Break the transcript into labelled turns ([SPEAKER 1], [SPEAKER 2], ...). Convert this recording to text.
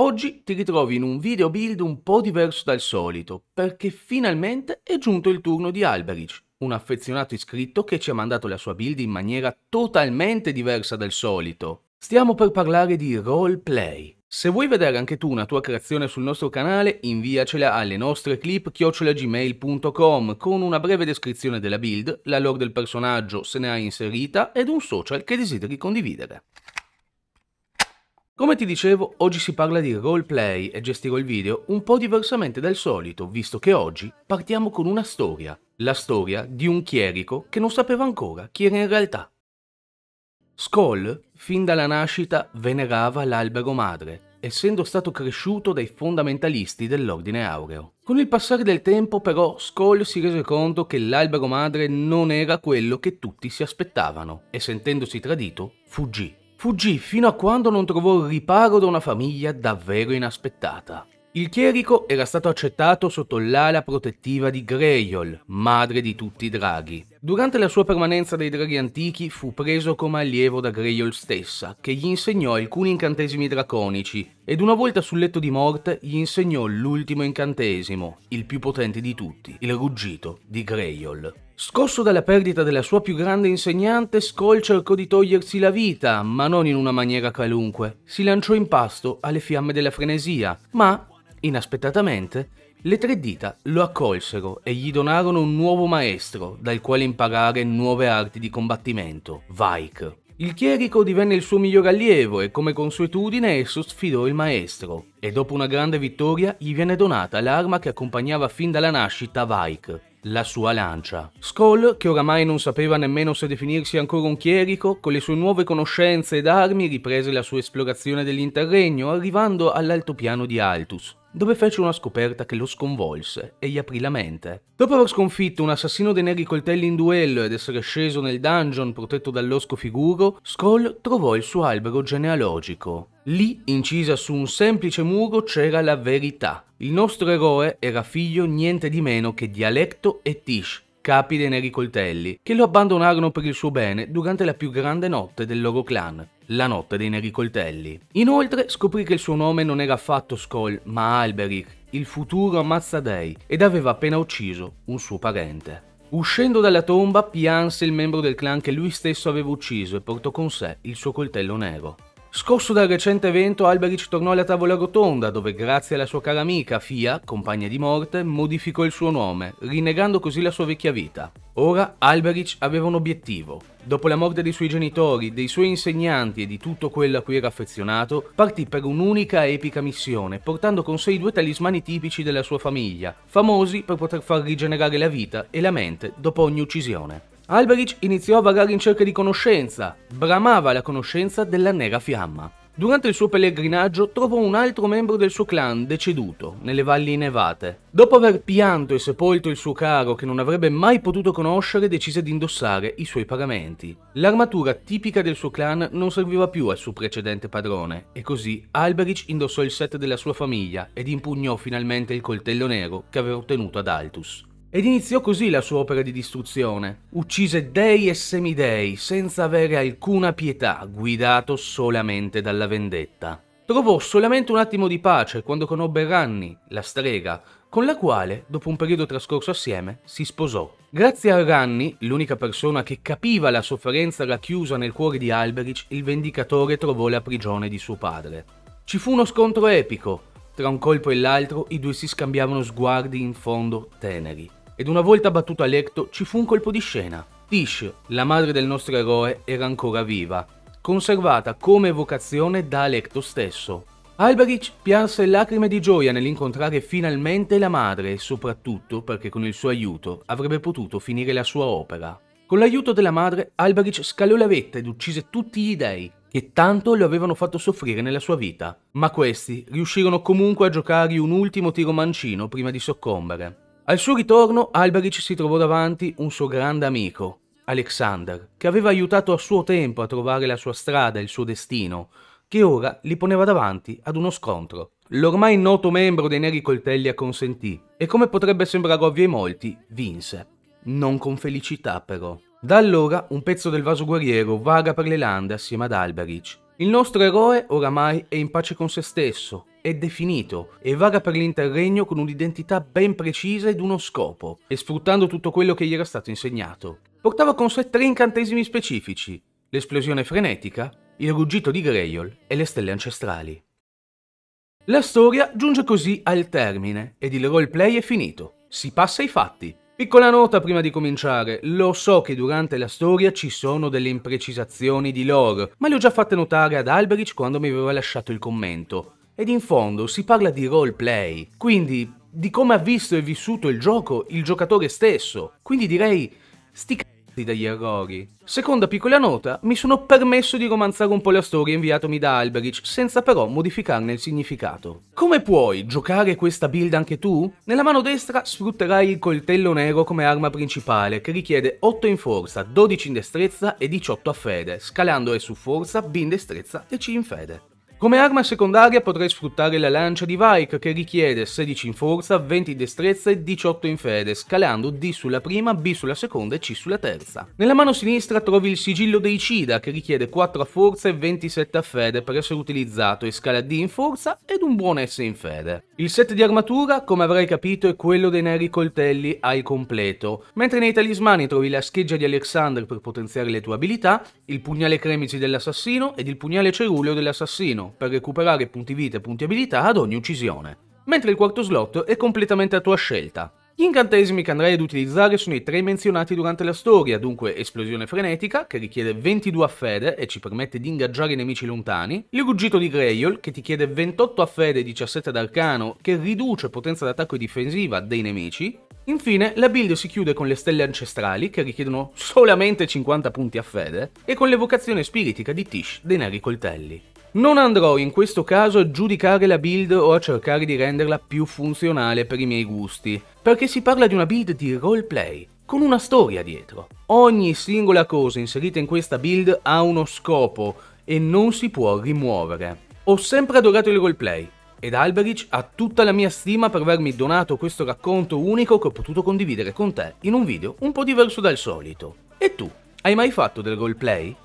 [SPEAKER 1] Oggi ti ritrovi in un video build un po' diverso dal solito, perché finalmente è giunto il turno di Alberich, un affezionato iscritto che ci ha mandato la sua build in maniera totalmente diversa dal solito. Stiamo per parlare di roleplay. Se vuoi vedere anche tu una tua creazione sul nostro canale, inviacela alle nostre clip chiocciolagmail.com con una breve descrizione della build, la lore del personaggio se ne hai inserita ed un social che desideri condividere. Come ti dicevo, oggi si parla di roleplay e gestirò il video un po' diversamente dal solito, visto che oggi partiamo con una storia, la storia di un chierico che non sapeva ancora chi era in realtà. Skoll, fin dalla nascita, venerava l'albero madre, essendo stato cresciuto dai fondamentalisti dell'Ordine Aureo. Con il passare del tempo, però, Skoll si rese conto che l'albero madre non era quello che tutti si aspettavano e, sentendosi tradito, fuggì. Fuggì fino a quando non trovò riparo da una famiglia davvero inaspettata. Il chierico era stato accettato sotto l'ala protettiva di Greyol, madre di tutti i draghi. Durante la sua permanenza dai draghi antichi fu preso come allievo da Greyol stessa, che gli insegnò alcuni incantesimi draconici, ed una volta sul letto di morte gli insegnò l'ultimo incantesimo, il più potente di tutti, il ruggito di Greyol. Scosso dalla perdita della sua più grande insegnante, Skoll cercò di togliersi la vita, ma non in una maniera qualunque. Si lanciò in pasto alle fiamme della frenesia, ma, inaspettatamente, le tre dita lo accolsero e gli donarono un nuovo maestro, dal quale imparare nuove arti di combattimento, Vaik. Il chierico divenne il suo miglior allievo e come consuetudine esso sfidò il maestro e dopo una grande vittoria gli viene donata l'arma che accompagnava fin dalla nascita Vaik, la sua lancia. Skoll, che oramai non sapeva nemmeno se definirsi ancora un chierico, con le sue nuove conoscenze ed armi riprese la sua esplorazione dell'interregno, arrivando all'altopiano di Altus, dove fece una scoperta che lo sconvolse e gli aprì la mente. Dopo aver sconfitto un assassino dei neri coltelli in duello ed essere sceso nel dungeon protetto dall'osco figuro, Skoll trovò il suo albero genealogico. Lì, incisa su un semplice muro, c'era la verità. Il nostro eroe era figlio niente di meno che di Alecto e Tish, capi dei Neri Coltelli, che lo abbandonarono per il suo bene durante la più grande notte del loro clan, la notte dei Neri Coltelli. Inoltre scoprì che il suo nome non era affatto Skoll, ma Alberic, il futuro Ammazzadei, ed aveva appena ucciso un suo parente. Uscendo dalla tomba, pianse il membro del clan che lui stesso aveva ucciso e portò con sé il suo coltello nero. Scosso dal recente evento, Alberich tornò alla tavola rotonda, dove grazie alla sua cara amica, Fia, compagna di morte, modificò il suo nome, rinnegando così la sua vecchia vita. Ora Alberich aveva un obiettivo. Dopo la morte dei suoi genitori, dei suoi insegnanti e di tutto quello a cui era affezionato, partì per un'unica epica missione, portando con sé i due talismani tipici della sua famiglia, famosi per poter far rigenerare la vita e la mente dopo ogni uccisione. Alberich iniziò a vagare in cerca di conoscenza, bramava la conoscenza della Nera Fiamma. Durante il suo pellegrinaggio trovò un altro membro del suo clan deceduto nelle valli innevate. Dopo aver pianto e sepolto il suo caro che non avrebbe mai potuto conoscere, decise di indossare i suoi paramenti. L'armatura tipica del suo clan non serviva più al suo precedente padrone e così Alberich indossò il set della sua famiglia ed impugnò finalmente il coltello nero che aveva ottenuto ad Altus. Ed iniziò così la sua opera di distruzione. Uccise dei e semidei senza avere alcuna pietà, guidato solamente dalla vendetta. Trovò solamente un attimo di pace quando conobbe Ranni, la strega, con la quale, dopo un periodo trascorso assieme, si sposò. Grazie a Ranni, l'unica persona che capiva la sofferenza racchiusa nel cuore di Alberich, il Vendicatore trovò la prigione di suo padre. Ci fu uno scontro epico. Tra un colpo e l'altro i due si scambiavano sguardi in fondo teneri ed una volta battuto Alecto ci fu un colpo di scena. Tish, la madre del nostro eroe, era ancora viva, conservata come evocazione da Alecto stesso. Alberich piarse lacrime di gioia nell'incontrare finalmente la madre e soprattutto perché con il suo aiuto avrebbe potuto finire la sua opera. Con l'aiuto della madre, Alberich scalò la vetta ed uccise tutti gli dei che tanto lo avevano fatto soffrire nella sua vita, ma questi riuscirono comunque a giocargli un ultimo tiro mancino prima di soccombere. Al suo ritorno Alberic si trovò davanti un suo grande amico, Alexander, che aveva aiutato a suo tempo a trovare la sua strada e il suo destino, che ora li poneva davanti ad uno scontro. L'ormai noto membro dei Neri Coltelli acconsentì e come potrebbe sembrare ovvio ai molti, vinse. Non con felicità però. Da allora un pezzo del vaso guerriero vaga per le lande assieme ad Alberic. Il nostro eroe oramai è in pace con se stesso è definito e vaga per l'interregno con un'identità ben precisa ed uno scopo, e sfruttando tutto quello che gli era stato insegnato. Portava con sé tre incantesimi specifici, l'esplosione frenetica, il ruggito di Greyol e le stelle ancestrali. La storia giunge così al termine ed il roleplay è finito. Si passa ai fatti. Piccola nota prima di cominciare, lo so che durante la storia ci sono delle imprecisazioni di lore, ma le ho già fatte notare ad Alberich quando mi aveva lasciato il commento. Ed in fondo si parla di roleplay, quindi di come ha visto e vissuto il gioco il giocatore stesso. Quindi direi sti c***i dagli errori. Seconda piccola nota, mi sono permesso di romanzare un po' la storia inviatomi da Alberich senza però modificarne il significato. Come puoi giocare questa build anche tu? Nella mano destra sfrutterai il coltello nero come arma principale che richiede 8 in forza, 12 in destrezza e 18 a fede, scalando E su forza, B in destrezza e C in fede. Come arma secondaria potrai sfruttare la lancia di Vike che richiede 16 in forza, 20 in destrezza e 18 in fede, scalando D sulla prima, B sulla seconda e C sulla terza. Nella mano sinistra trovi il sigillo dei Cida che richiede 4 a forza e 27 a fede per essere utilizzato e scala D in forza ed un buon S in fede. Il set di armatura, come avrai capito, è quello dei neri coltelli al completo, mentre nei talismani trovi la scheggia di Alexander per potenziare le tue abilità il pugnale cremici dell'assassino ed il pugnale ceruleo dell'assassino per recuperare punti vita e punti abilità ad ogni uccisione, mentre il quarto slot è completamente a tua scelta. Gli incantesimi che andrai ad utilizzare sono i tre menzionati durante la storia, dunque Esplosione Frenetica, che richiede 22 a fede e ci permette di ingaggiare i nemici lontani, il Ruggito di Greyol, che ti chiede 28 a fede e 17 ad arcano, che riduce potenza d'attacco e difensiva dei nemici, Infine, la build si chiude con le stelle ancestrali, che richiedono solamente 50 punti a fede, e con l'evocazione spiritica di Tish dei Neri Coltelli. Non andrò in questo caso a giudicare la build o a cercare di renderla più funzionale per i miei gusti, perché si parla di una build di roleplay, con una storia dietro. Ogni singola cosa inserita in questa build ha uno scopo e non si può rimuovere. Ho sempre adorato il roleplay, ed Alberich ha tutta la mia stima per avermi donato questo racconto unico che ho potuto condividere con te in un video un po' diverso dal solito. E tu, hai mai fatto del roleplay?